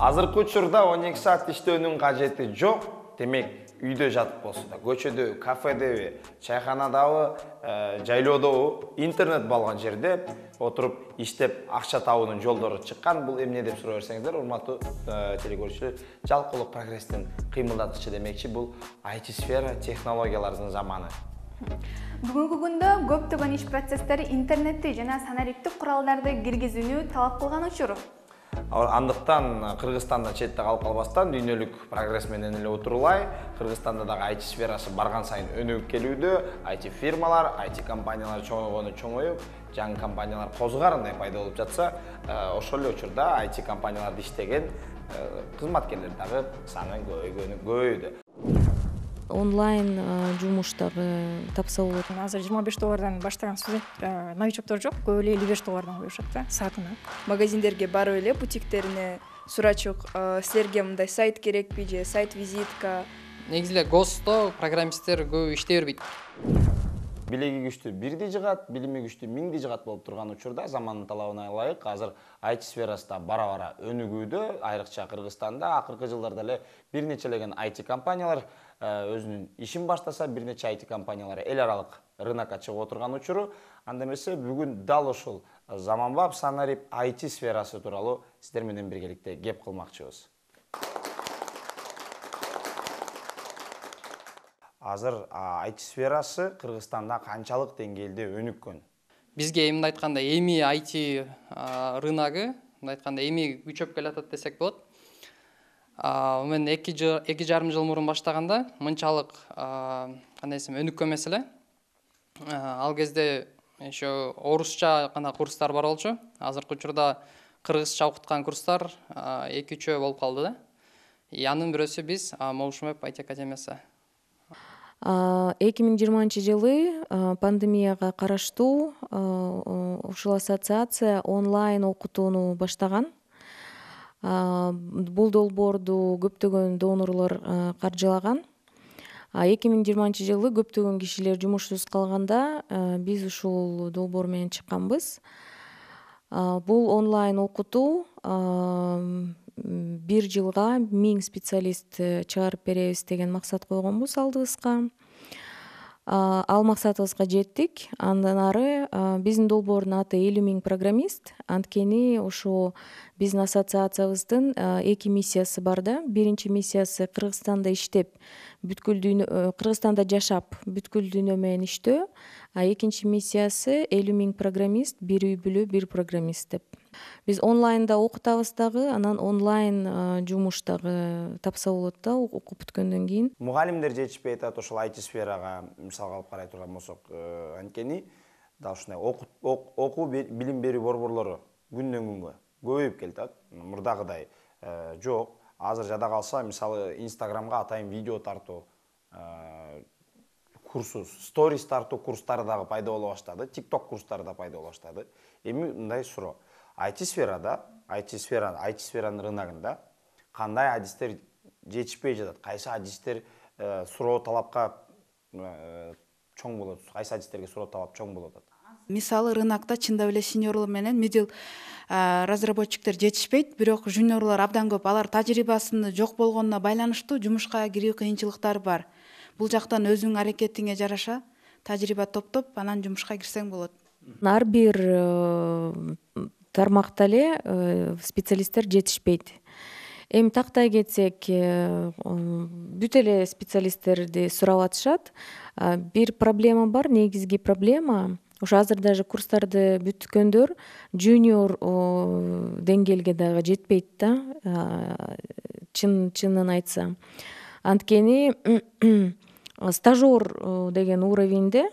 азыркы учурда эки саат иштөөнүн кажети жок демек үйдө жатып болсо да көчөдө кафедеби чайханадабы э, жайлоодобу интернет болгон жерде отуруп иштеп акча табуунун жолдору чыккан бул эмне деп суроо берсеңиздер урматтуу э, телекөрүүчүлөр жалкоолук прогресстин кыймылдаткычы демекчи бул айти сфера технологиялардын заманы бүгүнкү күндө көптөгөн иш процесстери интернетти жана санариптик куралдарды киргизүүнү талап кылган учур андыктан кыргызстан четте калып калбастан дүйнөлүк прогресс менен эле утурлай кыргызстанда дагы айти сферасы барган сайын өнүгүп келүүдө айти фирмалар айти компаниялар чоңойгону чоңоюп жаңы компаниялар козу карындай пайда болуп жатса э, ошол эле учурда айти компанияларда иштеген э, кызматкерлер дагы саны көбөйгөнү көбөйүүдө онлайн жумуштарды тапса болот азыр жыйырма беш доллардан баштаган студент новичоктор жок көп эле элүү беш доллардан коюшат да саатына магазиндерге барып эле бутиктерине сурачук силерге мындай сайт керекпи же сайт визитка негизи эле госто программисттер көп иштей бербейт билеги күчтүү бирди жыгат билими күчтүү миңди жыгат болуп турган учурда замандын талабына ылайык азыр айти сферасы да бара бара өнүгүүдө айрыкча кыргызстанда акыркы жылдарда эле бир нече айти компаниялар Э, өзүнүн ишин баштаса бир нече айти компаниялар эл аралык рынокко чыгып отурган учуру анда эмесе бүгүн дал ушул э, заманбап санарип айти сферасы тууралуу сиздер менен биргеликте кеп кылмакчыбыз азыр айти сферасы кыргызстанда канчалык деңгээлде өнүккөн бизге имындай айтканда эми айти рыногу мындай айтканда эми күчөп келатат десек болот мен эки эки жарым жыл мурун баштаганда мынчалык кандай десем өнүккөн эмес эле ал кезде еще орусча гана курстар бар болчу азыркы учурда кыргызча окуткан курстар эки үчөө болуп калды да и анын бирөөсү биз mome айти академиясы эки миң жыйырманчы жылы пандемияга караштуу ушул ассоциация онлайн окутууну баштаган бул долбоорду көптөгөн донорлор каржылаган эки миң жыйырманчы жылы көптөгөн кишилер жумушсуз калганда биз ушул долбоор менен чыкканбыз бул онлайн окутуу бир жылга миң специалист э, чыгарып беребиз деген максат койгонбуз алдыбызга ал максатыбызга жеттик андан ары биздин долбоордун аты элүү миң программист анткени ошо бизнес ассоциациябыздын эки миссиясы бар да биринчи миссиясы кыргызстанда иштеп бүткүл дүйнө э, кыргызстанда жашап бүткүл дүйнө менен иштөө а экинчи миссиясы элүү миң программист бир үй бүлө бир программист деп биз онлайнда окутабыз дагы анан онлайн э, жумуш дагы тапса болот да окуп бүткөндөн кийин мугалимдер жетишпей атат ошол айти сферага мисалга алып карай турган болсок э, анткени дал ушундай окуу билим берүү борборлору күндөн күнгө көбейіп келе мұрдағыдай ә, э, жоқ азыр жада қалса мысалы инстаграмға атайын видео тарту ә, курсы сторис тарту курстары дагы пайда боло баштады ток курстары да пайда боло баштады эми мындай суроо айти сферада айти сфера айти сферанын рыногунда кандай адистер жетишпей жатат кайсы адистер э, суроо талапка чоң болот кайсы адистерге суроо талап чоң болуп атат мисалы рынокто чындап эле сеньорлор менен медил разработчиктер жетишпейт бирок жуниорлор абдан көп алар тажрыйбасыны жок болгонуна байланыштуу жумушка кирүү кыйынчылыктары бар бул жактан өзүңдүн аракетиңе жараша тажрыйба топтоп анан жумушка кирсең болот ар бир э, тармакта эле э, специалисттер жетишпейт эми тактай кетсек э, бүт эле специалисттерди сурап атышат бир проблема бар негизги проблема ошо азыр даже курстарды бүткөндөр жуниор деңгээлге дагы жетпейт да чын чынын айтсам анткени стажер деген уровеньде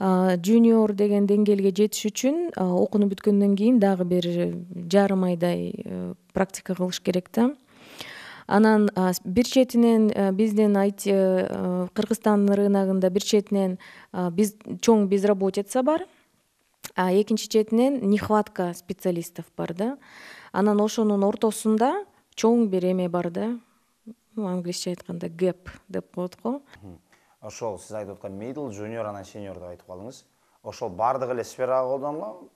жуниор деген деңгээлге жетиш үчүн окууну бүткөндөн кийин дагы бир э, жарым айдай э, практика кылыш керек да анан бир четинен биздин э, э, кыргызстан рыногунда бир четинен биз чоң безработица бар экинчи четинен нехватка специалистов бар да анан ошонун ортосунда чоң бир эме бар да англисче айтканда гэп деп коет го ошол сиз айтып аткан middle junior анан senior деп айтып калдыңыз ошол баардык эле сферага колдонулабы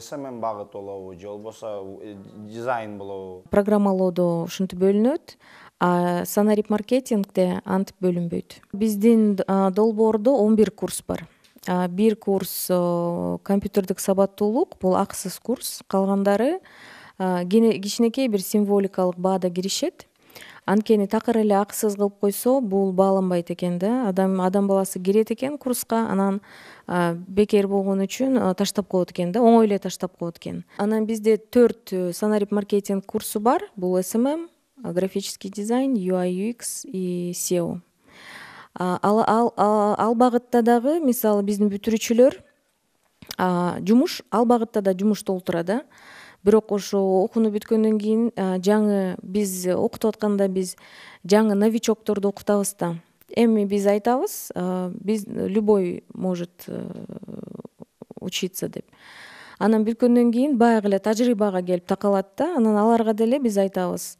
смм бағыт болобу же болбосо э, дизайн болобу программалоодо ушинтип бөлүнөт санарип маркетингде антип бөлүнбөйт биздин долбоордо он бир курс бар бир курс компьютердик сабаттуулук бул акысыз курс калгандары кичинекей бир символикалык баада киришет анткени такыр эле акысыз кылып койсо бул бааланбайт экен дада адам баласы кирет экен курска анан бекер болгон үчүн таштап коет экен да оңой эле таштап коет экен анан бизде төрт э, санарип маркетинг курсу бар бул смм графический дизайн юаюкс и сео а ал ал багытта дагы мисалы биздин бүтүрүүчүлөр жумуш ал багытта да жумуш толтура да бирок ошо окууну бүткөндөн кийин жаңы биз окутуп атканда биз жаңы новичокторду окутабыз да эми биз айтабыз биз любой может э, учиться деп анан бүткөндөн кийин баягы эле тажрыйбага келип такалат да анан аларга деле биз айтабыз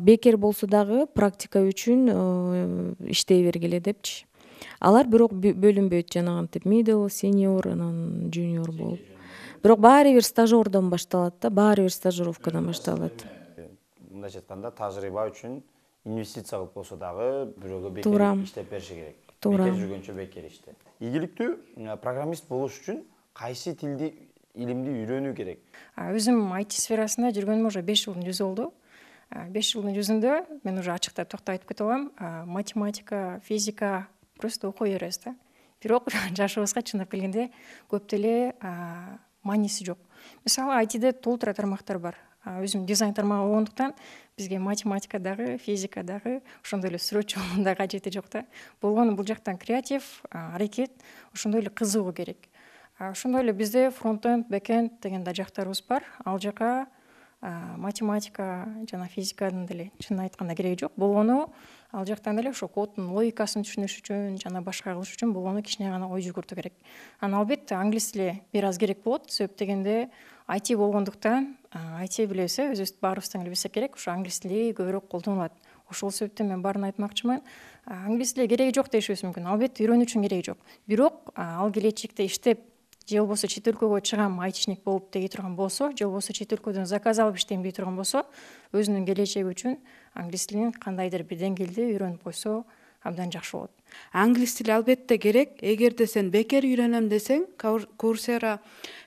бекер болсо дагы практика үчүн э, иштей бергиле депчи алар бирок бөлүнбөйт жанагынтип мидл senior анан junior болуп бирок баары бир стажердон башталат да баары бир стажировкадан башталат мындайча айтканда тажрыйба үчүн инвестиция кылып болсо дагы бирөөгө бекер иштеп бериши керек туура бекер жүргөнчө бекер иште ийгиликтүү программист болуш үчүн кайсы тилди илимди үйрөнүү керек өзүм айти сферасында жүргөнүмө уже беш жылдын жүзү болду беш жылдын жүзүндө мен уже ачыктап токтоп айтып кете алам математика физика просто окуй беребиз да бирок жашообузга чындап келгенде көп деле маңызы жоқ мысалы айтиде толтыра тармақтар бар өзім дизайн тармағы болғандықтан бізге математикадағы физикадағы ошондой эле сүрөт жолунда кажети жок да болгону бул жактан креатив аракет ошондой эле кызыгуу керек ошондой эле бизде фронтенд бекенд деген да жактарыбыз бар ал жака математика жана физиканын деле чынын айтканда кереги жок болгону ал жактан эле ошо коддун логикасын түшүнүш үчүн жана башка кылыш үчүн болгону кичине гана ой жүгүртүү керек анан албетте англис тили бир аз керек болот себеп дегенде айти болгондуктан айти билебиз э өзүбүз баарыбыз тең эле билсек керек ушу англис тили көбүрөөк колдонулат ошол себептен мен баарын айтмакчымын англис тили кереги жок дешибиз мүмкүн албетте үйрөнүү үчүн кереги жок бирок ал келечекте иштеп же болбосо чет өлкөгө чыгам айтишник болуп дей турган болсо же болбосо чет өлкөдөн заказ алып иштейм дей турган болсо өзүнүн келечеги үчүн англис тилин кандайдыр бир деңгээлде үйрөнүп койсо абдан жакшы болот англис тили албетте керек эгерде сен бекер үйрөнөм десең курсера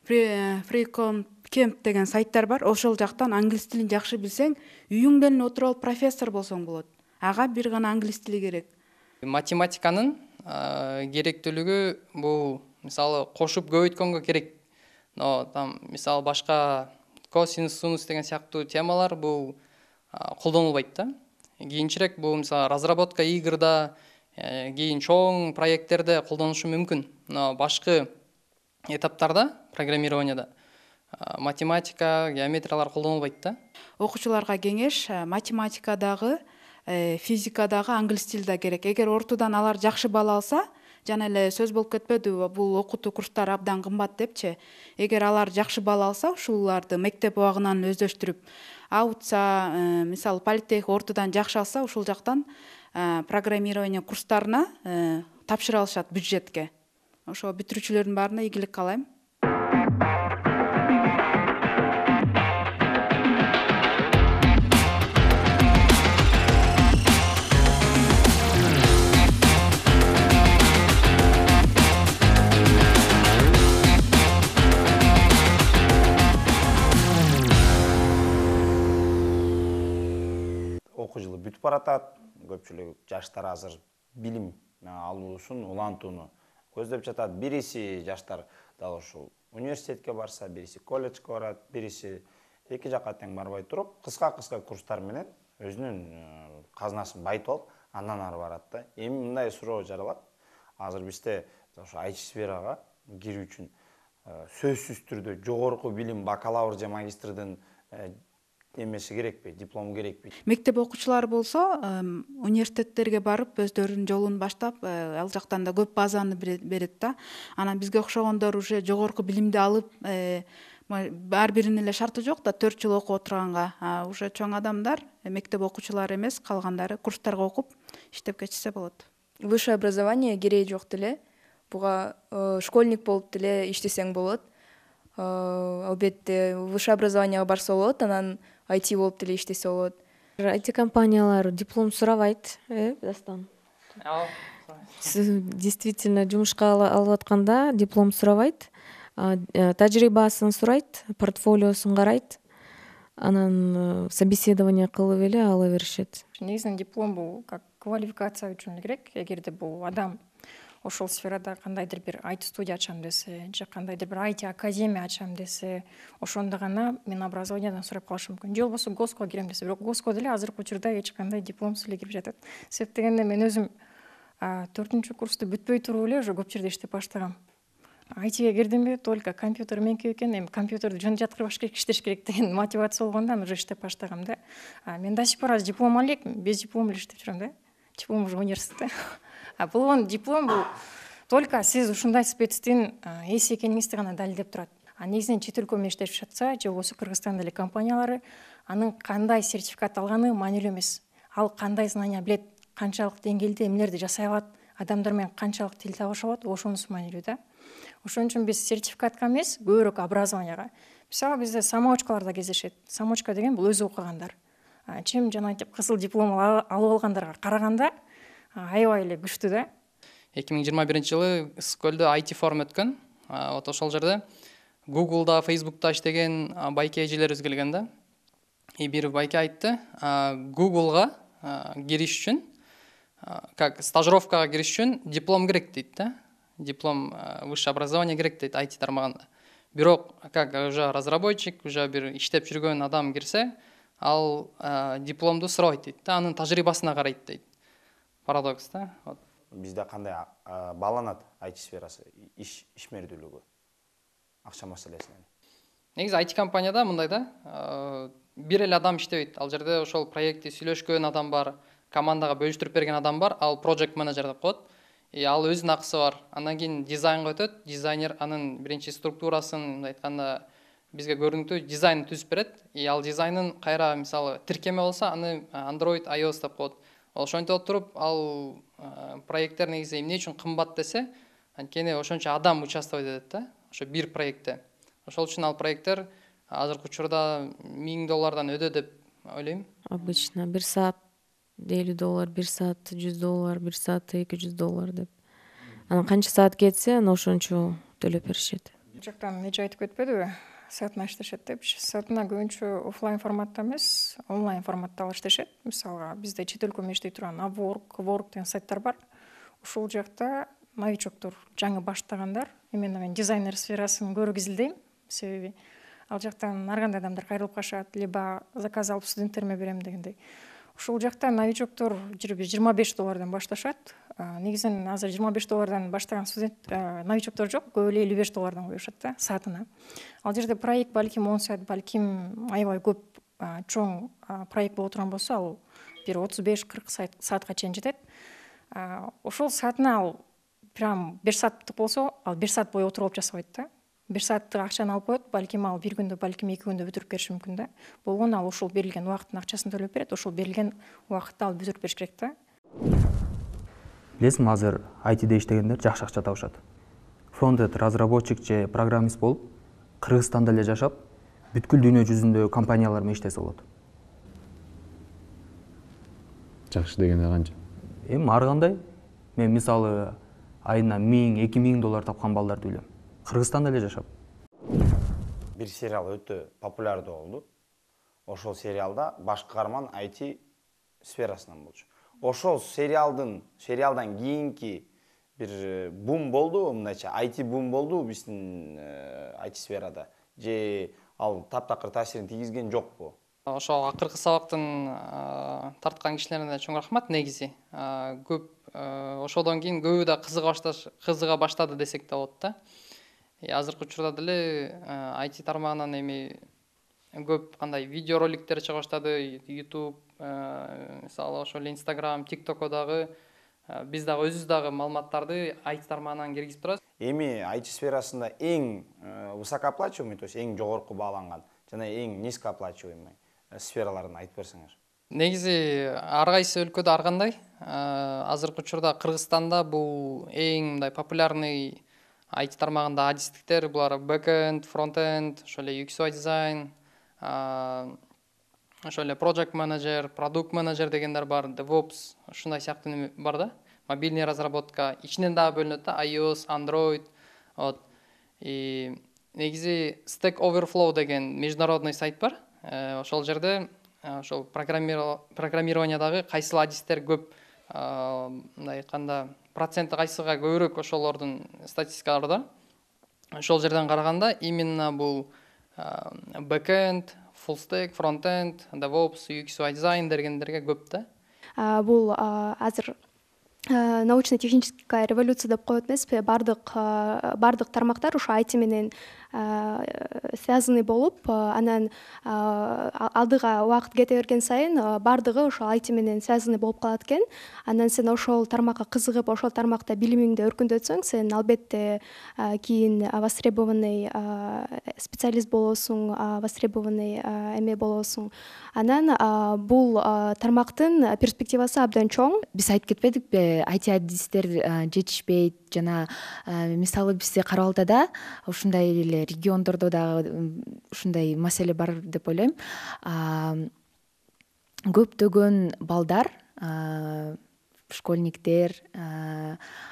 фrecom э, кемп деген сайттар бар ошол жактан англис тилин жакшы билсең үйүңдө эле отуруп алып профессор болсоң болот ага бир гана англис тили керек математиканын э, керектүүлүгү бул мисалы қошып көбейткенге керек но там мисалы башка косинус синус деген сыяктуу темалар бул колдонулбайт да кийинчерээк бул мисалы разработка игрда кийин чоң проекттерде колдонушу мүмкүн но башкы этаптарда программированияда математика геометриялар колдонулбайт да окуучуларга кеңеш математикадағы, э, физикадағы англис тили да керек эгер ортодон алар жакшы балл алса жана эле сөз болуп кетпедиби бул окутуу курстары абдан кымбат депчи эгер алар жакшы балл алса ушуларды мектеп убагынан эл өздөштүрүп аутса э, мисалы политех ортодон жакшы алса ушул жактан э, программирование курстарына э, тапшыра алышат бюджетке ошо бүтүрүүчүлөрдүн баарына ийгилик каалайм окуу жылы бүтүп баратат көпчүлүк жаштар азыр билим алуусун улантууну көздөп жатат бириси жаштар дал ушул университетке барса бириси колледжге барат бириси эки жака тең барбай туруп кыска кыска курстар менен өзүнүн э, казынасын байытып алып андан ары барат да эми мындай суроо жаралат азыр бизде ошо айчи сферага кирүү үчүн э, сөзсүз түрдө жогорку билим бакалавр же магистрдин э, эмеси керекпи керек керекпи мектеп окуучулары болсо университеттерге барып өздөрүнүн жолун баштап э, ал жактан да көп базаны берет да анан бизге окшогондор уже жогорку билимди алып э, ар биринин эле шарты жок да төрт жыл окуп отурганга уже чоң адамдар э, мектеп окуучулары эмес калгандары курстарга окуп иштеп кетишсе болот высшее образование кереги жок деле буга школьник болуп деле иштесең болот албетте высшее образованияга барса болот анан айти болуп деле иштесе болот айти компаниялар диплом сурабайт э дастан ооба действительно жумушка алып атканда диплом сурабайт э, тажрыйбасын сурайт портфолиосун карайт анан э, собеседование кылып эле ала беришет негизинен диплом бул как квалификация үчүн керек эгерде бул адам ошол сферада кандайдыр бир айти студия ачам десе же кандайдыр бир айти академия ачам десе ошондо гана мен образованиядан сурап калышым мүмкүн же болбосо госко кирем десе бирок госко деле азыркы учурда эч кандай дипломсуз эле кирип жатат себеп дегенде мен өзүм төртүнчү курсту бүтпөй туруп эле уже көп жерде иштеп баштагам айтиге кирдимби только компьютер меники экен эми компьютерди жөн жаткырбаш керек иштеш керек деген мотивация анан уже иштеп баштагам да мен до сих пор азыр диплом алек без диплома эле иштеп жүрөм да диплом уже университетте бұл диплом бұл только сіз ушундай спецтин ээси экениңизди ғана далилдеп турат а негизинен чет өлкө жатса же осы кыргызстандын эле компаниялары аның қандай сертификат алғаны маанилүү емес ал қандай знания білет қаншалық деңгейде эмнелерди жасай алат адамдармен қаншалық канчалык тил табыша алат ошонусу маанилүү да ошон үчүн биз сертификатка эмес көбүрөөк образованияга мисалы бизде самоучкалар да кездешет самоучка деген бул өзү окугандар жана айтып кызыл диплом алып алгандарга караганда аябай эле күчтүү да эки миң жыйырма биринчи жылы ысык айти форум өткөн вот ошол жерде гуглда фейсбукта иштеген байке эжелерибиз келген да и бир байке айтты гуглга кириш үчүн как стажировкага кириш үчүн диплом керек дейт да диплом высшее образование керек дейт айти тармагында бирок как уже разработчик уже бир иштеп жүргөн адам кирсе ал дипломду сурабайт дейт да анын тажрыйбасына карайт дейт парадокс да вот бизде қандай баланат IT айти сферасы иш ишмердүүлүгү акча маселесинен негизи айти компанияда мындай да бир эле адам иштебейт ал жерде ошол проектти сүйлөшкөн адам бар командага бөлүштүрүп берген адам бар ал прожект менеджер деп коет и ал өзүнүн акысы бар андан кийин дизайнга өтөт дизайнер анын биринчи структурасын мындай айтканда бизге көрүнүктүү дизайн түзүп берет и ал дизайнын кайра мисалы тиркеме болсо аны android ios деп коет ошентип отуруп ал проекттер негизи эмне үчүн кымбат десе анткени ошончо адам участвовать этет да ошо бир проектте ошол үчүн ал проекттер азыркы учурда миң доллардан өйдө деп ойлойм обычно бир саат элүү доллар бир саат жүз доллар бир саат эки жүз доллар деп анан канча саат кетсе ошончо төлөп беришет бул жактан эже айтып кетпедиби сайтына иштешет депчи сайтына көбүнчө оффлайн форматта эмес онлайн форматта ала иштешет мисалга бизде чет өлкө менен иштей турган аворк ворк деген сайттар бар ушул жакта новичоктор жаңы баштагандар именно мен дизайнер сферасын көбүрөөк изилдейм себеби ал жактан ар кандай адамдар кайрылып калышат либо заказ алып студенттериме берем дегендей ушул жакта новичоктор бир жыйырма беш доллардан башташат негизинен азыр жыйырма беш доллардан баштаган студент новичоктор жок көп эле элүү беш доллардан коюшат да саатына ал жерде проект балким он саат балким аябай көп чоң проект боло турган болсо ал бир отуз беш кырк саатка чейин жетет ошол саатына ал прям беш сааттык болсо ал беш саат бою отуруп алып жасабайт да бир сааттык акчаны алып коет балким ал бир күндө балким эки күндө бүтүрүп бериши мүмкүн да болгону ал ошол берилген убакыттын акчасын төлөп берет ошол берілген уақытта ал бүтүрүп бериш керек да билесиңби азыр айтиде иштегендер жакшы акча табышат фронтед разработчик же программист болуп кыргызстанда эле жашап бүткүл дүйнө жүзүндөгү компаниялар менен иштесе болот жакшы дегенде канча эми ар кандай мен мисалы айына миң эки миң доллар тапкан балдарды билем кыргызстанда эле жашап бир сериал өтө популярдуу болду ошол сериалда баш каарман айти сферасынан болчу ошол сериалдын сериалдан кийинки бир э, бум болдубу мындайча айти бум болдубу биздин э, айти сферада же ал таптакыр таасирин тийгизген жокпу ошол акыркы сабактын э, тарткан кишилерине чоң рахмат негизи көп ошодон кийин көбү да кызыга баштады десек да болот да азыркы учурда деле э, айти тармагынан эми көп кандай видеороликтер чыга баштады ютуб э, мисалы ошол инстаграм тик токко дагы э, биз дагы өзүбүз дагы маалыматтарды айти тармагынан киргизип турабыз эми айти сферасында эң высокооплачиваемый то есть эң жогорку бааланган жана эң низкооплачиваемый сфераларын айтып берсеңер негизи ар кайсы өлкөдө ар кандай азыркы учурда кыргызстанда бул эң мындай популярный IT тармағында адистіктер бұлар бэкэнд фронтэнд, эле дизайн эле project менеджер продукт менеджер дегендер бар DevOps ушундай сыяктуу бар да мобильный разработка ичинен дагы бөлүнөт iOS Android вот и негизи Stack Overflow деген международный сайт бар э, ошол жерде э, ошол программированиядагы кайсыл адистер көп мындай айтканда проценти кайсыга көбүрөөк ошолордун да ошол жерден караганда именно бул бэкэнд фулстек фронтенд девопс ux ай дизайн дегендерге көп да бул азыр научно технический революция деп коет эмеспи баардык баардык тармактар ушу айти менен связанный болуп анан алдыга убакыт кете берген сайын баардыгы ошол айти менен связанный болуп калат экен анан сен ошол тармакка кызыгып ошол тармакта билимиңди өркүндөтсөң сен албетте кийин востребованный специалист болосуң востребованный эме болосуң анан бул тармактын перспективасы абдан чоң биз айтып кетпедикпи айти адистер жетишпейт жана мисалы бизде кара балтада ушундай эле региондордо дагы ушундай маселе бар деп ойлойм көптөгөн балдар школьниктер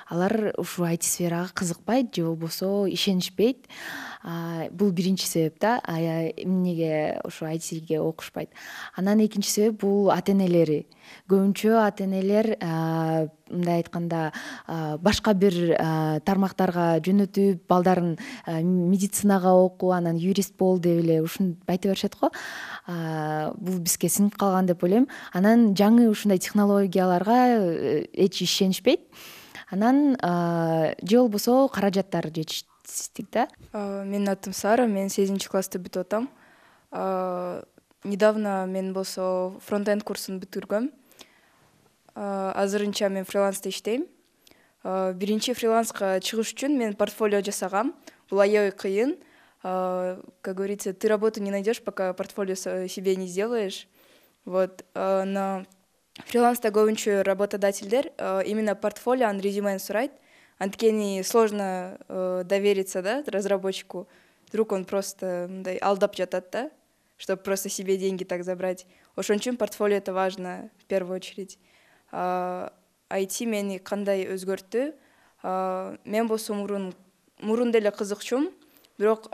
алар ушу itи сферага кызыкпайт же болбосо ишенишпейт бул биринчи себеп да эмнеге ушу айтиге окушпайт анан экинчи себеп бул ата энелери көбүнчө ата энелер мындай айтканда башка бир тармактарга жөнөтүп балдарын медицинага оку анан юрист бол деп эле ушинтип айта беришет го бул бизге сиңип калган деп ойлойм анан жаңы ушундай технологияларга э, эч ишенишпейт анан а, жол болсо каражаттар жетишсиздик да а, менин атым сара мен сегизинчи классты бүтүп атам а, недавно мен болсо фронт энд курсун бүтүргөм азырынча мен фриланста иштейм биринчи фриланска чыгыш үчүн мен портфолио жасагам бул аябай кыйын как говорится ты работу не найдешь пока портфолио себе не сделаешь вот но фриланста көбүнчө работодательдер э, именно портфолион резюмени сурайт анткени сложно э, довериться да разработчику вдруг он просто мындай алдап жатат да чтобы просто себе деньги так забрать ошон үчүн портфолио это важно в первую очередь а, айти мени кандай өзгөрттү а, мен болсо мурун мурун деле кызыкчумун бирок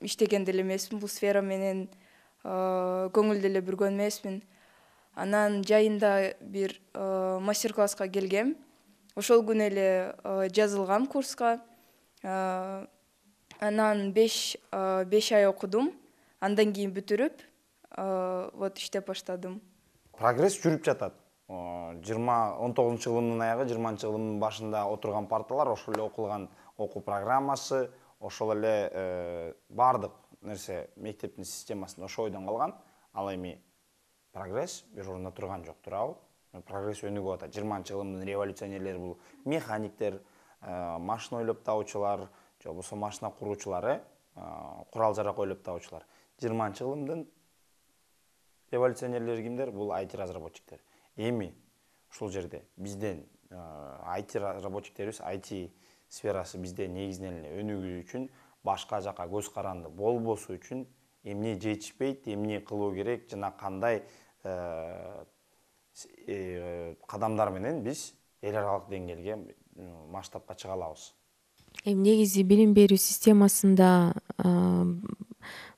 иштеген а, деле эмесмин бул сфера менен көңүл деле бүргөн эмесмин анан жайында бир э, мастер класска келгем ошол күнү эле э, жазылгам курска э, анан беш беш ай окудум андан кийин бүтүрүп вот иштеп баштадым прогресс жүрүп жатат жыйырма он тогузунчу кылымдын аягы жыйырманчы кылымдын башында отурган парталар ошол эле окулган окуу программасы ошол эле баардык нерсе мектептин системасында ошол бойдон калган ал эми прогресс бир орында турган жоқ туурабы прогресс өнүгүп атат жыйырманчы кылымдын революционерлери бұл механиктер э, машина ойлоп табуучулар же болбосо машина куруучулары э курал жарак ойлоп табуучулар жыйырманчы кылымдын революционерлери кимдер бул айти разработчиктер эми ушул жерде бизден э, айти разработчиктерибиз айти сферасы бизде негизинен эле өнүгүү үчүн башка жака көз каранды болбосу үчүн эмне жетишпейт эмне кылуу керек жана кандай кадамдар э, э, менен биз эл аралык деңгээлге масштабка чыга алабыз эми негизи билим берүү системасында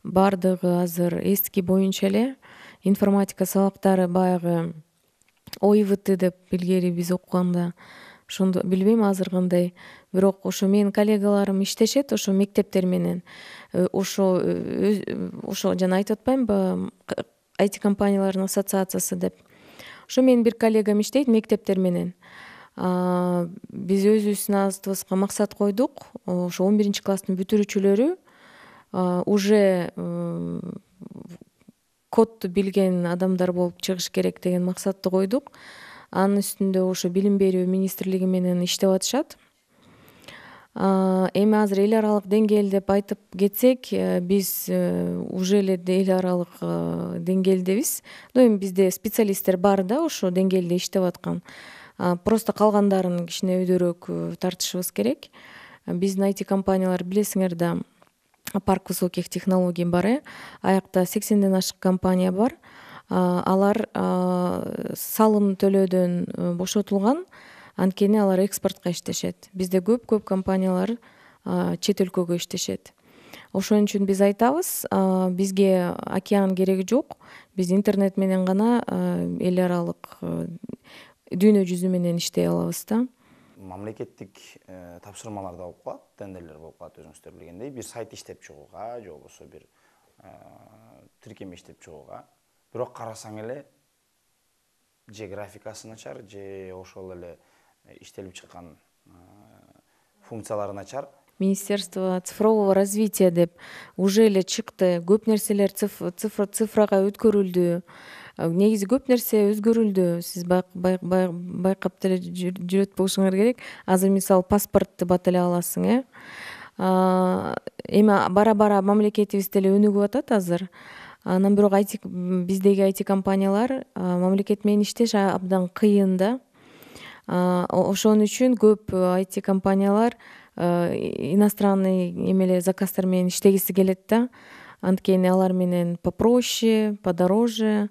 баардыгы азыр эски боюнча эле информатика сабактары баягы оивт деп илгери биз окуганда ошондо билбейм азыр кандай бирок ошо менин коллегаларым иштешет ошо мектептер менен э, ошо ошо жана айтып атпаймынбы айти компаниялардын ассоциациясы деп ошо менин бир коллегам иштейт мектептер менен биз өзүбүздүн астыбызга максат койдук ошо он биринчи класстын бүтүрүүчүлөрү уже кодду билген адамдар болуп чыгыш керек деген максатты койдук анын үстүндө ошо билим берүү министрлиги менен иштеп атышат эми азыр эл аралык деңгээл деп айтып кетсек э, биз э, уже эле эл аралык э, деңгээлдебиз ну эми бизде специалисттер бар да ошол деңгээлде иштеп аткан просто калгандарын кичине өйдөрөөк тартышыбыз керек биздин айти компаниялар билесиңер да парк высоких технологий бар э аякта сексенден ашык компания бар алар салым төлөөдөн бошотулган анткени алар экспортко иштешет бизде көп көп компаниялар чет өлкөгө иштешет ошон үчүн биз айтабыз бизге океан кереги жок биз интернет менен гана эл аралык дүйнө жүзү менен иштей алабыз да мамлекеттик э, тапшырмалар да болуп калат тендерлер болуп калат өзүңүздөр билгендей бир сайт иштеп чыгууга же болбосо бир э, тиркеме иштеп чыгууга бирок карасаң эле же графикасы начар же ошол эле иштелип чыккан функциялары начар министерство цифрового развития деп уже эле чыкты көп нерселер цифр, цифрага өткөрүлдү э, негизи көп нерсе өзгөрүлдү сиз байкап деле жүрөт болушуңар керек азыр мисалы паспортту бат эле аласың э эми бара бара мамлекетибиз деле өнүгүп атат азыр анан бирок айти биздеги айти компаниялар мамлекет менен иштеш абдан кыйын да ошон үчүн көп э, айти компаниялар э, иностранный эмелер заказдар менен иштегиси келет да анткени алар менен попроще подороже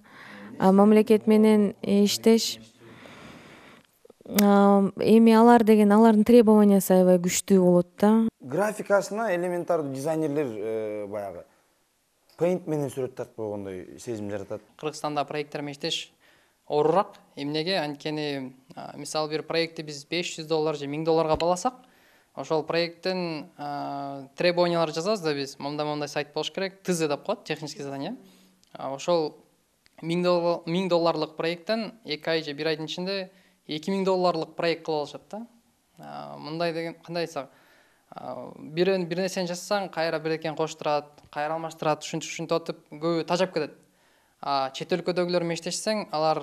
а мамлекет менен иштеш эми алар деген алардын требованиясы аябай күчтүү болот да графикасына элементардуу дизайнерлер э, баягы пейнт менен сүрөт тартып койгондой сезим жаратат кыргызстанда проекттер менен иштеш орырақ эмнеге анткени мисалы бир проектти биз 500 жүз доллар же миң долларга баласак ошол проекттин требованиялар жазабыз да биз моундай момундай сайт болуш керек тз деп коет технический задание ошол миң долларлык проекттен эки ай же бир айдын ичинде эки миң долларлык проект кылып алышат да мындай деген кандай айтсак бир нерсени жасасаң кайра бирдекени коштурат кайра алмаштырат ушинтип ушинтип атып көбү тажап кетет чет өлкөдөгүлөр менен иштешсең алар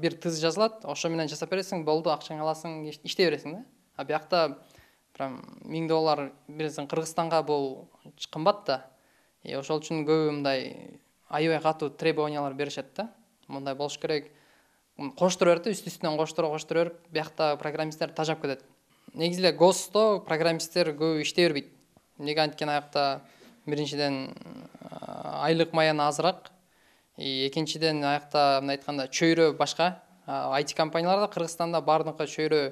бир тыз жазылат ошо менен жасап бересиң болду акчаңы аласың иштей бересиң да а биякта прям миң доллар бирсең кыргызстанга бул кымбат да и ошол үчүн көбү мындай аябай катуу требованиялар беришет да мындай болуш керек коштура берет да үстү үстүнөн коштура коштура берип биякта программисттер тажап кетет негизи эле госто программисттер көбү иштей бербейт эмнеге анткени аякта биринчиден айлык маяна азыраак экинчиден аякта мындай айтканда чөйрө башка айти компанияларда кыргызстанда баардыы чөйрө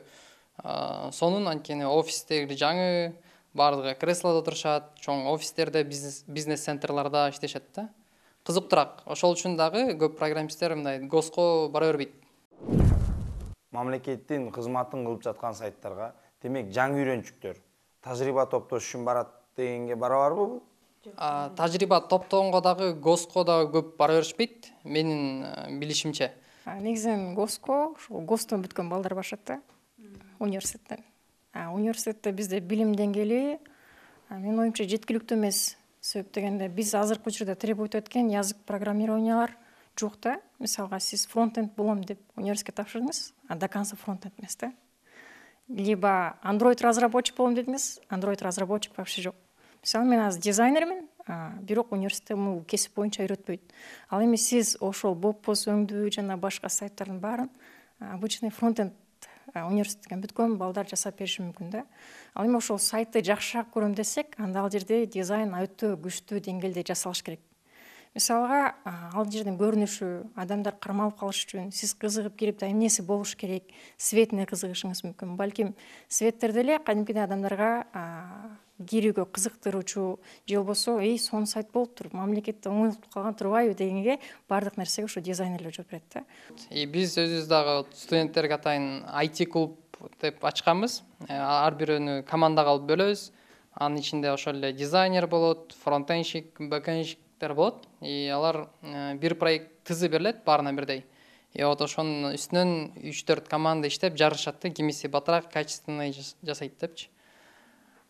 сонун анткени офистери жаңы баардыгы креслодо отурушат чоң офистерде бизнес центрларда иштешет да кызыктуураак ошол үчүн дагы көп программисттер мындай госко бара бербейт мамлекеттин кызматын кылып жаткан сайттарга демек жаңы үйрөнчүктөр тажрыйба топтош үчүн барат дегенге барабарбы бул тәжірибе топтогонго дагы госко дагы көп бара беришпейт менин билишимче негизинен госко ушул гостон бүткөн балдар барышат да университеттен университетте бизде билим деңгээли менин оюмча жеткиликтүү эмес себеп дегенде биз азыркы учурда требовать эткен язык программированиялар жок да мисалга сиз фронтенд болом деп университетке тапшырдыңыз а до конца фронтенд эмес да либо андроид разработчик болом дедиңиз андроид разработчик вообще жок мисалы мен азыр дизайнермин бирок университетте бул кесип боюнча үйрөтпөйт ал эми сиз ошол боппоз өңдүү жана башка сайттардын баарын обычный фронт энд университетке бүткөн балдар жасап бериши мүмкүн да ал эми ошол сайтты жакшыраак көрөм десек анда ал жерде дизайн өтө күчтүү деңгээлде жасалыш керек мисалга ал жердин көрүнүшү адамдар кармалып калыш үчүн сиз кызыгып кирип да эмнеси болуш керек светине кызыгышыңыз мүмкүн балким светтерде эле кадимкидей адамдарга кирүүгө кызыктыруучу же болбосо эй сонун сайт болуптур мамлекетте оңоюлуп калган турбайбы дегенге баардык нерсеге ушу дизайнерлер жооп берет да и биз өзүбүз дагы студенттерге атайын айти клуб деп ачканбыз э, ар бирөөнү командага алып бөлөбүз анын ичинде ошол эле дизайнер болот фронтенщик бэкенщиктер болот и алар э, бир проект тызып берилет баарына бирдей и вот ошонун үстүнөн үч төрт команда иштеп жарышат да кимиси батыраак качественный жасайт депчи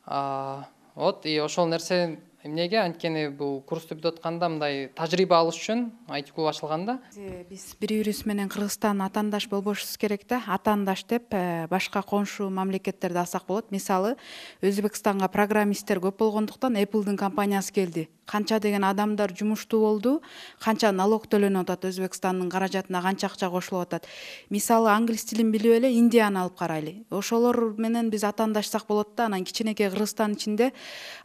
вот и ошол нерсе эмнеге анткени бул курсту бүтүп атканда мындай тажрыйба алыш үчүн клуб ачылганда э, биз бири бирибиз менен кыргызстан атаандаш болбошубуз керек да атаандаш деп э, башка коңшу мамлекеттерди алсак болот мисалы өзбекстанга программисттер көп болгондуктан appleдин компаниясы келди канча деген адамдар жумуштуу болду канча налог төлөнүп атат өзбекстандын каражатына канча акча кошулуп атат мисалы англис тилин билип эле индияны алып карайлы ошолор менен биз атаандашсак болот да анан кичинекей кыргызстан ичинде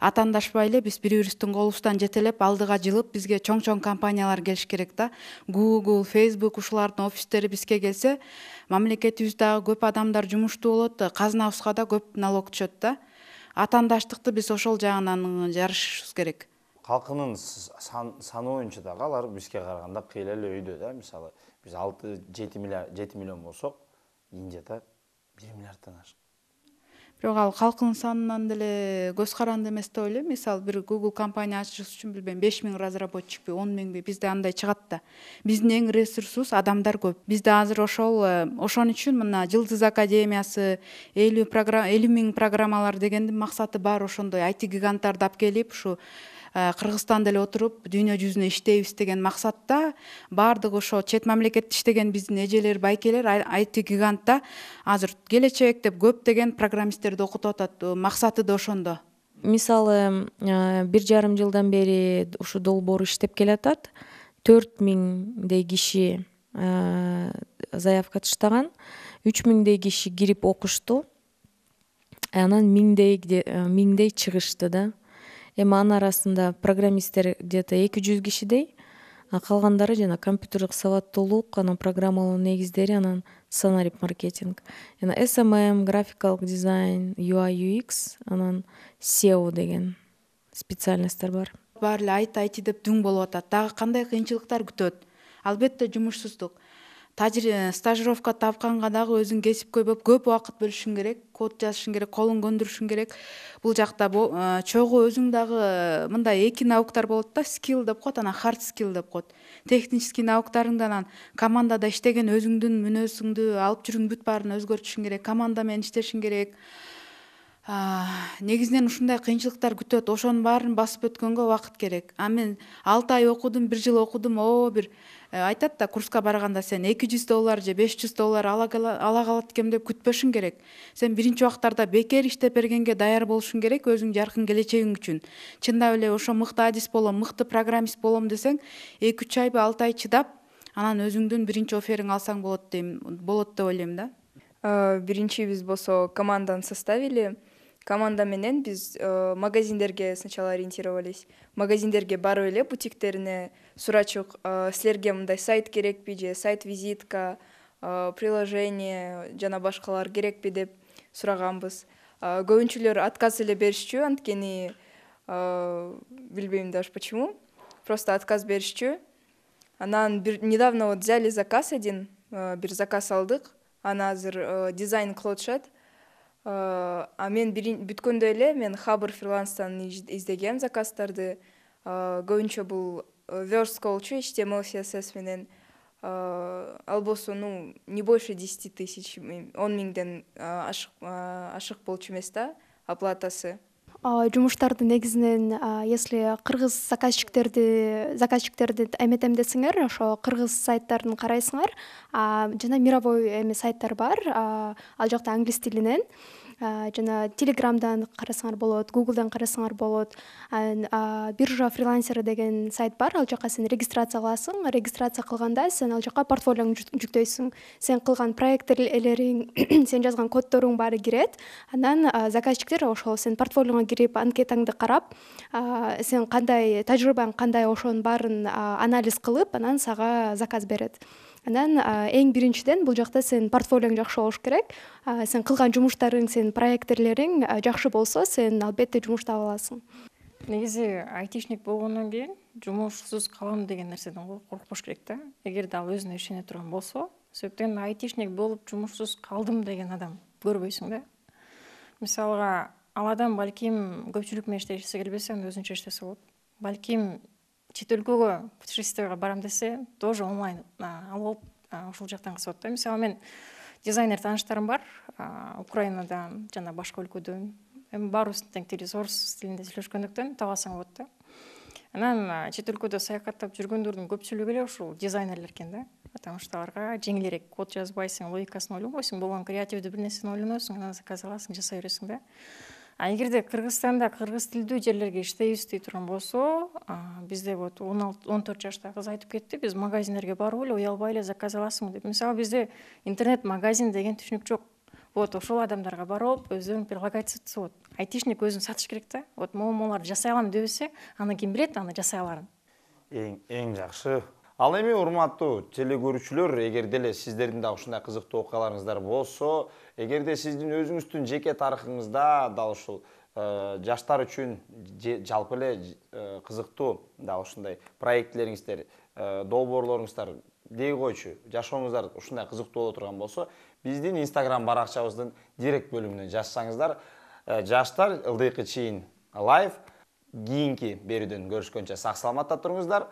атаандашпай эле биз бири бирибиздин колубуздан жетелеп алдыга жылып бизге чоң чоң компаниялар келиш керек да google facebook ушулардын офистери бизге келсе мамлекетибиз дагы көп адамдар жумуштуу болот казынабызга да көп налог түшөт да атаандаштыкты биз ошол жагынан жарышышыбыз керек халқынын саны боюнча дагы алар бизге караганда кыйла эле өйдө да мисалы биз алты жети миллиард жети миллион болсок индияда бир миллиардтан ашык бирок ал халкынын санынан деле көз каранды эмес деп ойлойм мисалы бир google компания ачыш үчүн билбейм беш миң разработчикпи он миңби бизде андай чыгат да биздин эң ресурсубуз адамдар көп бизде азыр ошол э, ошон үчүн мына жылдыз академиясы элүү программа элүү миң программалар дегендин максаты баары ошондой айти гиганттарды алып келип ушу Э, кыргызстанда эле отуруп дүйнө жүзүнө иштейбиз деген максатта баардык ошо чет мамлекетте иштеген биздин эжелер байкелер айти гигантта азыр келечек деп көптөгөн программисттерди окутуп атат э, максаты да ошондо мисалы э, бир жарым жылдан бери ушу долбоор иштеп келатат төрт миңдей киши заявка тыштаган үч миңдей киши кирип окушту анан миңдей миңдей чыгышты да эми анын арасында программисттер где то эки жүз кишидей калгандары жана компьютердик сабаттуулук анан программалоо негиздери анан санарип маркетинг смм графикалык дизайн юа юx анан сео деген специальносттор бар баары эле айт айти деп дүң болуп атат дагы кандай кыйынчылыктар күтөт албетте жумушсуздук стажировка тапканга дагы өзүң кесипкөй болуп көп убакыт бөлүшүң керек код жазышың керек колуң көндүрүшүң керек бул жакта э, чогуу өзүң дагы э, мындай эки навуктар болот да сskill деп коет анан hard skill деп коет технический навуктарыңды анан командада иштеген өзүңдүн мүнөзүңдү алып жүрүүңү бүт баарын өзгөртүшүң керек команда менен иштешиң керек негизинен ушундай кыйынчылыктар күтөт ошонун баарын басып өткөнгө убакыт керек а мен алты ай окудум бир жыл окудум о бир э, айтат да курска барганда сен эки жүз доллар же беш жүз доллар ала калат экем деп күтпөшүң керек сен биринчи убактарда бекер иштеп бергенге даяр болушуң керек өзүңдүн жаркын келечегиң үчүн чындап эле ошо мыкты адис болом мыкты программист болом десең эки үч айбы алты ай чыдап анан өзүңдүн биринчи офериң алсаң болот дейм болот деп ойлойм да э, биринчи биз болсо команданы составили команда менен биз э, магазиндерге сначала ориентировались магазиндерге барып эле бутиктерине сурачук э, силерге мындай сайт керекпи же сайт визитка э, приложение жана башкалар керекпи деп сураганбыз көбүнчөлөр отказ эле беришчү анткени билбейм даже почему просто отказ беришчү анан бир недавно вот взяли заказ один бир заказ алдык аны азыр дизайн кылып атышат Э, а мен бири бүткөндө эле мен хабр филанствон издегем заказдарды э, көбүнчө бул верстка болчу sтмl сss менен э, ал болсо ну не больше десяти тысяч он миңден ашык болчу эмес да оплатасы Э, жумуштарды негизинен э, если кыргыз заказчиктерди заказчиктерди десеңер ошо кыргыз сайттарын карайсыңар жана мировой эми сайттар бар ал жакта англис тилинен жана телеграмдан карасаңар болот гуглдан карасаңар болот анан биржа фрилансеры деген сайт бар ал жака сен регистрация кыласың регистрация кылганда сен ал жака портфолиоңду жүктөйсүң сен кылган проектлериң сен жазган коддоруң баары кирет анан заказчиктер ошол сен портфолиоңо кирип анкетаңды карап сен кандай тажрыйбаң кандай ошонун баарын анализ кылып анан сага заказ берет анан эң биринчиден бул жакта сенин портфолиоң жакшы болуш керек сен кылган жумуштарың сенин проекттерлериң жакшы болсо сен албетте жумуш таба аласың негизи айтишник болгондон кийин жумушсуз калам деген нерседен коркпош керек да эгерде ал өзүнө ишене турган болсо себеп дегенде айтишник болуп жумушсуз калдым деген адам көрбөйсүң да мисалга ал адам балким көпчүлүк менен иштегиси келбесе анда өзүнчө иштесе болот балким шет өлкөгө путешествияга барам десе тоже онлайн алып ушул жактан кылып да мисалы мен дизайнер тааныштарым бар украинадан жана башка өлкөдөн эми баарыбыздын тең тили орус тилинде сүйлөшкөндүктөн табасың болот да анан чет өлкөдө саякаттап жүргөндөрдүн көпчүлүгү эле ушул дизайнерлер экен да потому что аларга жеңилирээк код жазбайсың логикасын ойлонбойсуң болгон креативдүү бир нерсени ойлоносуң анан заказ аласың жасай бересиң да а эгерде кыргызстанда кыргыз тилдүү жерлерге иштейбиз дей турган болсо бизде вот он алты он төрт жаштагы кыз айтып кетти биз магазиндерге барып эле уялбай эле заказ аласыңбы деп мисалы бизде интернет магазин деген түшүнүк жок вот ошол адамдарга барып алып өздөрүн прилагатете вот айтишник өзүн сатыш керек да вот могу могуларды жасай алам дебесе ана ким билет аны жасай аларын эң жакшы ал эми урматтуу телекөрүүчүлөр эгер деле сиздердин дагы ушундай кызыктуу окуяларыңыздар болсо эгерде сиздин өзүңүздүн жеке тарыхыңызда дал ушул э, жаштар үчүн жалпы эле э, кызыктуу дал ушундай проектилериңиздер э, долбоорлоруңуздар дей койчу жашооңуздар ушундай кызыктуу боло турган болсо биздин инстаграм баракчабыздын директ бөлүмүнө жазсаңыздар жаштар ылдыйкы чейин лайф кийинки берүүдөн көрүшкөнчө сак саламатта туруңуздар